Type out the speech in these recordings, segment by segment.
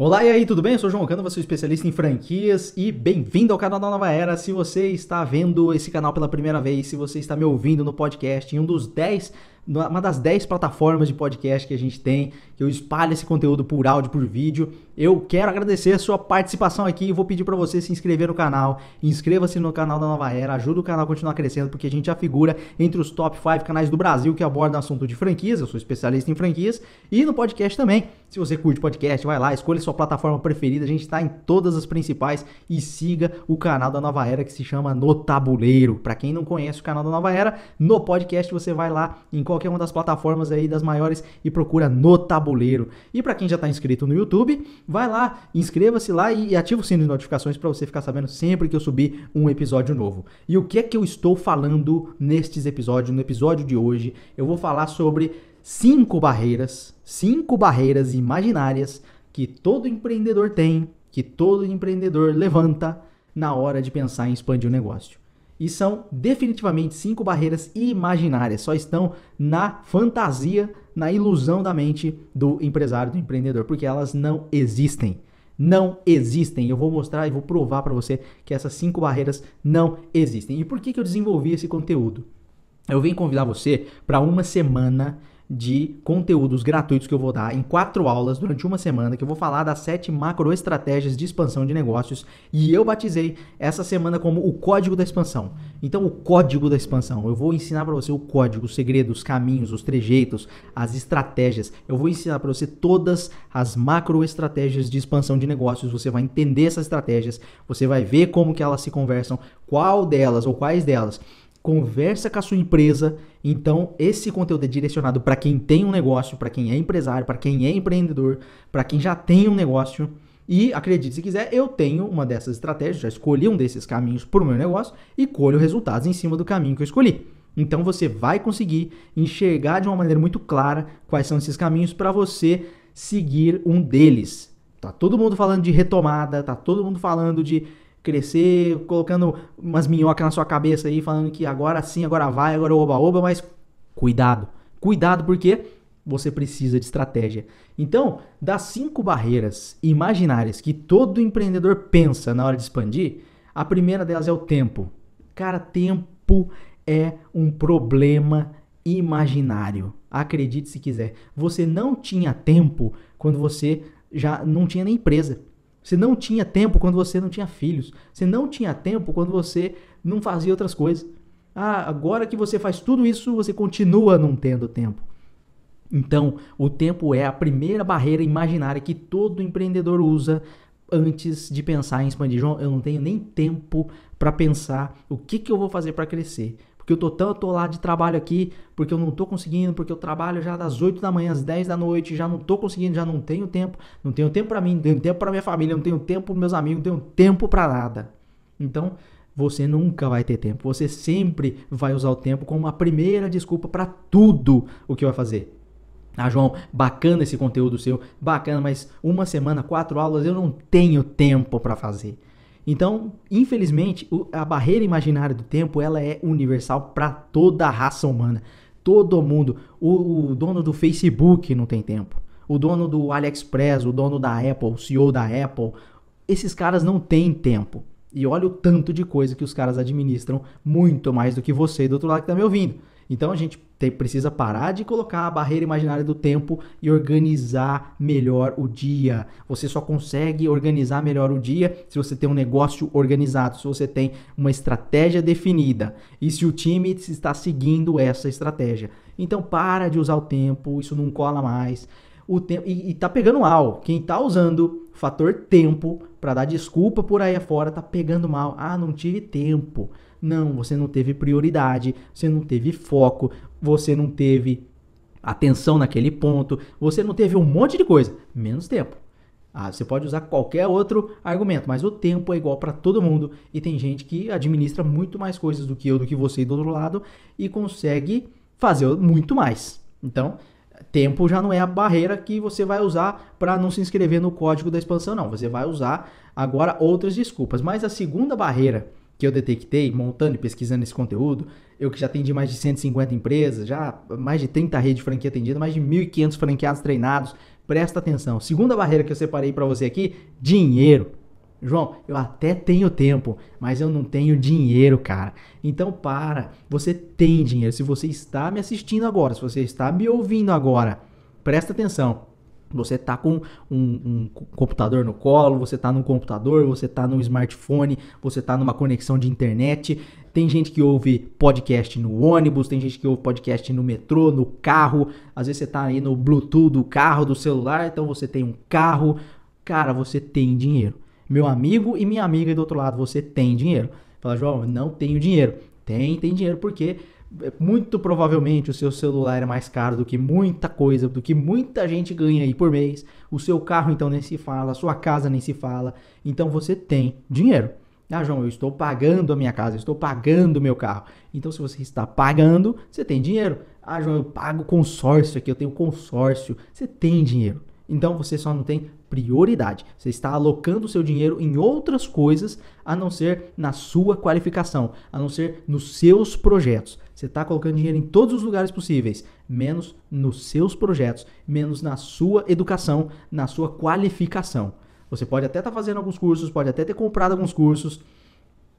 Olá e aí, tudo bem? Eu sou o João Cano, sou especialista em franquias e bem-vindo ao canal da Nova Era. Se você está vendo esse canal pela primeira vez, se você está me ouvindo no podcast em um dos 10 uma das 10 plataformas de podcast que a gente tem, que eu espalho esse conteúdo por áudio, por vídeo. Eu quero agradecer a sua participação aqui e vou pedir para você se inscrever no canal. Inscreva-se no canal da Nova Era, ajuda o canal a continuar crescendo, porque a gente já figura entre os top 5 canais do Brasil que abordam assunto de franquias. Eu sou especialista em franquias e no podcast também. Se você curte podcast, vai lá, escolha sua plataforma preferida. A gente está em todas as principais e siga o canal da Nova Era que se chama No Tabuleiro. Para quem não conhece o canal da Nova Era, no podcast você vai lá em qualquer uma das plataformas aí das maiores e procura no tabuleiro. E para quem já está inscrito no YouTube, vai lá, inscreva-se lá e ativa o sino de notificações para você ficar sabendo sempre que eu subir um episódio novo. E o que é que eu estou falando nestes episódios? No episódio de hoje, eu vou falar sobre cinco barreiras, cinco barreiras imaginárias que todo empreendedor tem, que todo empreendedor levanta na hora de pensar em expandir o negócio e são definitivamente cinco barreiras imaginárias, só estão na fantasia, na ilusão da mente do empresário, do empreendedor, porque elas não existem. Não existem. Eu vou mostrar e vou provar para você que essas cinco barreiras não existem. E por que, que eu desenvolvi esse conteúdo? Eu vim convidar você para uma semana de conteúdos gratuitos que eu vou dar em quatro aulas durante uma semana, que eu vou falar das sete macroestratégias de expansão de negócios e eu batizei essa semana como o código da expansão. Então, o código da expansão, eu vou ensinar para você o código, os segredos, os caminhos, os trejeitos, as estratégias. Eu vou ensinar para você todas as macroestratégias de expansão de negócios. Você vai entender essas estratégias, você vai ver como que elas se conversam, qual delas ou quais delas conversa com a sua empresa. Então, esse conteúdo é direcionado para quem tem um negócio, para quem é empresário, para quem é empreendedor, para quem já tem um negócio. E acredite se quiser, eu tenho uma dessas estratégias, já escolhi um desses caminhos para o meu negócio e colho resultados em cima do caminho que eu escolhi. Então você vai conseguir enxergar de uma maneira muito clara quais são esses caminhos para você seguir um deles. Tá todo mundo falando de retomada, tá todo mundo falando de crescer, colocando umas minhocas na sua cabeça aí, falando que agora sim, agora vai, agora é oba-oba, mas cuidado. Cuidado porque você precisa de estratégia. Então, das cinco barreiras imaginárias que todo empreendedor pensa na hora de expandir, a primeira delas é o tempo. Cara, tempo é um problema imaginário. Acredite se quiser. Você não tinha tempo quando você já não tinha nem empresa. Você não tinha tempo quando você não tinha filhos. Você não tinha tempo quando você não fazia outras coisas. Ah, agora que você faz tudo isso, você continua não tendo tempo. Então, o tempo é a primeira barreira imaginária que todo empreendedor usa antes de pensar em expandir. João, eu não tenho nem tempo para pensar o que, que eu vou fazer para crescer porque eu tô tanto lá de trabalho aqui, porque eu não tô conseguindo, porque eu trabalho já das 8 da manhã às 10 da noite, já não tô conseguindo, já não tenho tempo, não tenho tempo para mim, não tenho tempo para minha família, não tenho tempo para meus amigos, não tenho tempo para nada. Então, você nunca vai ter tempo. Você sempre vai usar o tempo como a primeira desculpa para tudo o que vai fazer. Ah, João, bacana esse conteúdo seu, bacana, mas uma semana, quatro aulas, eu não tenho tempo para fazer. Então, infelizmente, a barreira imaginária do tempo ela é universal para toda a raça humana. Todo mundo. O, o, dono do Facebook não tem tempo. O dono do AliExpress, o dono da Apple, o CEO da Apple. Esses caras não têm tempo. E olha o tanto de coisa que os caras administram muito mais do que você do outro lado que está me ouvindo. Então a gente tem, precisa parar de colocar a barreira imaginária do tempo e organizar melhor o dia. Você só consegue organizar melhor o dia se você tem um negócio organizado, se você tem uma estratégia definida e se o time está seguindo essa estratégia. Então para de usar o tempo, isso não cola mais. O tempo, e, e tá pegando mal. Quem tá usando fator tempo para dar desculpa por aí afora tá pegando mal. Ah, não tive tempo. Não, você não teve prioridade, você não teve foco, você não teve atenção naquele ponto, você não teve um monte de coisa, menos tempo. Ah, você pode usar qualquer outro argumento, mas o tempo é igual para todo mundo e tem gente que administra muito mais coisas do que eu, do que você do outro lado e consegue fazer muito mais. Então, tempo já não é a barreira que você vai usar para não se inscrever no código da expansão, não. Você vai usar agora outras desculpas. Mas a segunda barreira que eu detectei montando e pesquisando esse conteúdo, eu que já atendi mais de 150 empresas, já mais de 30 redes de franquia atendidas, mais de 1.500 franqueados treinados. Presta atenção. Segunda barreira que eu separei para você aqui, dinheiro. João, eu até tenho tempo, mas eu não tenho dinheiro, cara. Então para, você tem dinheiro. Se você está me assistindo agora, se você está me ouvindo agora, presta atenção. Você está com um, um, computador no colo, você está num computador, você está num smartphone, você está numa conexão de internet. Tem gente que ouve podcast no ônibus, tem gente que ouve podcast no metrô, no carro. Às vezes você está aí no Bluetooth do carro, do celular, então você tem um carro. Cara, você tem dinheiro. Meu amigo e minha amiga do outro lado, você tem dinheiro. Fala, João, não tenho dinheiro. Tem, tem dinheiro porque é, muito provavelmente o seu celular é mais caro do que muita coisa, do que muita gente ganha aí por mês. O seu carro então nem se fala, a sua casa nem se fala. Então você tem dinheiro. Ah, João, eu estou pagando a minha casa, eu estou pagando o meu carro. Então, se você está pagando, você tem dinheiro. Ah, João, eu pago consórcio aqui, eu tenho consórcio. Você tem dinheiro. Então, você só não tem prioridade. Você está alocando o seu dinheiro em outras coisas a não ser na sua qualificação, a não ser nos seus projetos. Você está colocando dinheiro em todos os lugares possíveis, menos nos seus projetos, menos na sua educação, na sua qualificação. Você pode até estar tá fazendo alguns cursos, pode até ter comprado alguns cursos,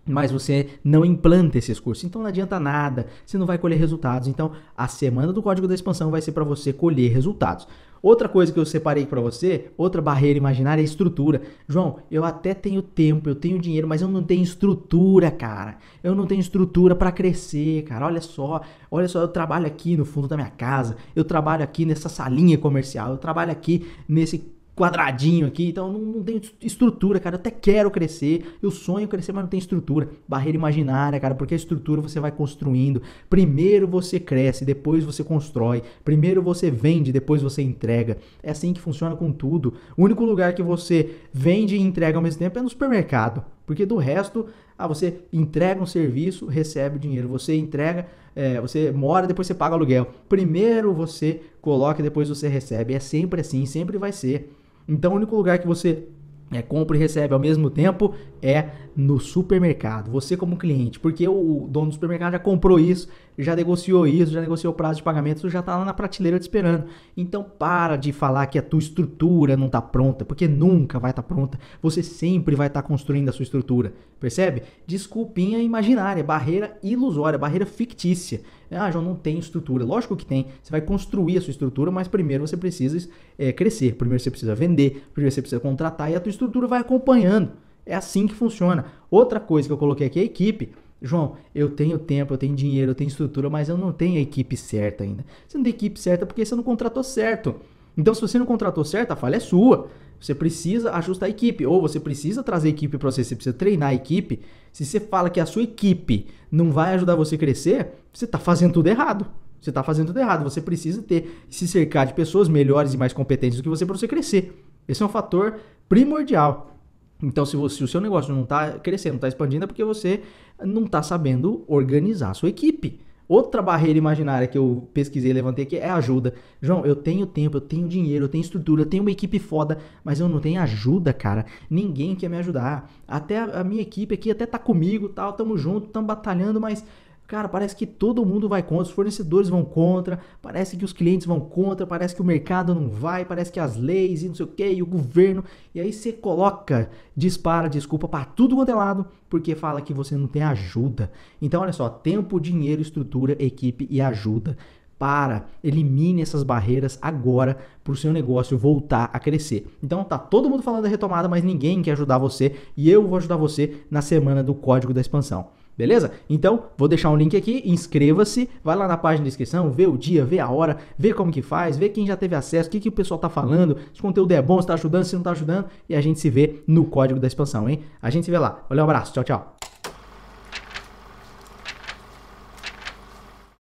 mas você não implanta esses cursos. Então não adianta nada, você não vai colher resultados. Então a semana do código da expansão vai ser para você colher resultados. Outra coisa que eu separei para você, outra barreira imaginária é estrutura. João, eu até tenho tempo, eu tenho dinheiro, mas eu não tenho estrutura, cara. Eu não tenho estrutura para crescer, cara. Olha só, olha só, eu trabalho aqui no fundo da minha casa, eu trabalho aqui nessa salinha comercial, eu trabalho aqui nesse quadradinho aqui, então não, não tem estrutura, cara. Eu até quero crescer, eu sonho crescer, mas não tem estrutura. Barreira imaginária, cara, porque a estrutura você vai construindo. Primeiro você cresce, depois você constrói. Primeiro você vende, depois você entrega. É assim que funciona com tudo. O único lugar que você vende e entrega ao mesmo tempo é no supermercado. Porque do resto, ah, você entrega um serviço, recebe o dinheiro. Você entrega, é, você mora, depois você paga aluguel. Primeiro você coloca, depois você recebe. É sempre assim, sempre vai ser. Então, o único lugar que você é, compra e recebe ao mesmo tempo é no supermercado. Você como cliente, porque o dono do supermercado já comprou isso, já negociou isso, já negociou o prazo de pagamento, já está lá na prateleira te esperando. Então para de falar que a tua estrutura não está pronta, porque nunca vai estar tá pronta. Você sempre vai estar tá construindo a sua estrutura, percebe? Desculpinha imaginária, barreira ilusória, barreira fictícia. Ah, João, não tem estrutura. Lógico que tem. Você vai construir a sua estrutura, mas primeiro você precisa é, crescer. Primeiro você precisa vender, primeiro você precisa contratar e a tua estrutura vai acompanhando. É assim que funciona. Outra coisa que eu coloquei aqui é a equipe. João, eu tenho tempo, eu tenho dinheiro, eu tenho estrutura, mas eu não tenho a equipe certa ainda. Você não tem a equipe certa porque você não contratou certo. Então, se você não contratou certo, a falha é sua. Você precisa ajustar a equipe, ou você precisa trazer a equipe para você, você precisa treinar a equipe. Se você fala que a sua equipe não vai ajudar você a crescer, você está fazendo tudo errado. Você está fazendo tudo errado. Você precisa ter se cercar de pessoas melhores e mais competentes do que você para você crescer. Esse é um fator primordial. Então, se, você, se o seu negócio não está crescendo, não está expandindo, é porque você não está sabendo organizar a sua equipe. Outra barreira imaginária que eu pesquisei, levantei aqui é ajuda. João, eu tenho tempo, eu tenho dinheiro, eu tenho estrutura, eu tenho uma equipe foda, mas eu não tenho ajuda, cara. Ninguém quer me ajudar. Até a minha equipe aqui até tá comigo, tal, tamo junto, tamo batalhando, mas Cara, parece que todo mundo vai contra, os fornecedores vão contra, parece que os clientes vão contra, parece que o mercado não vai, parece que as leis e não sei o que, e o governo. E aí você coloca, dispara, desculpa para tudo quanto é lado, porque fala que você não tem ajuda. Então, olha só: tempo, dinheiro, estrutura, equipe e ajuda. Para, elimine essas barreiras agora para o seu negócio voltar a crescer. Então tá todo mundo falando da retomada, mas ninguém quer ajudar você e eu vou ajudar você na semana do código da expansão. Beleza? Então, vou deixar um link aqui, inscreva-se, vai lá na página da inscrição, vê o dia, vê a hora, vê como que faz, vê quem já teve acesso, o que, que o pessoal tá falando, se o conteúdo é bom, se tá ajudando, se não tá ajudando, e a gente se vê no código da expansão, hein? A gente se vê lá. Valeu, um abraço, tchau, tchau.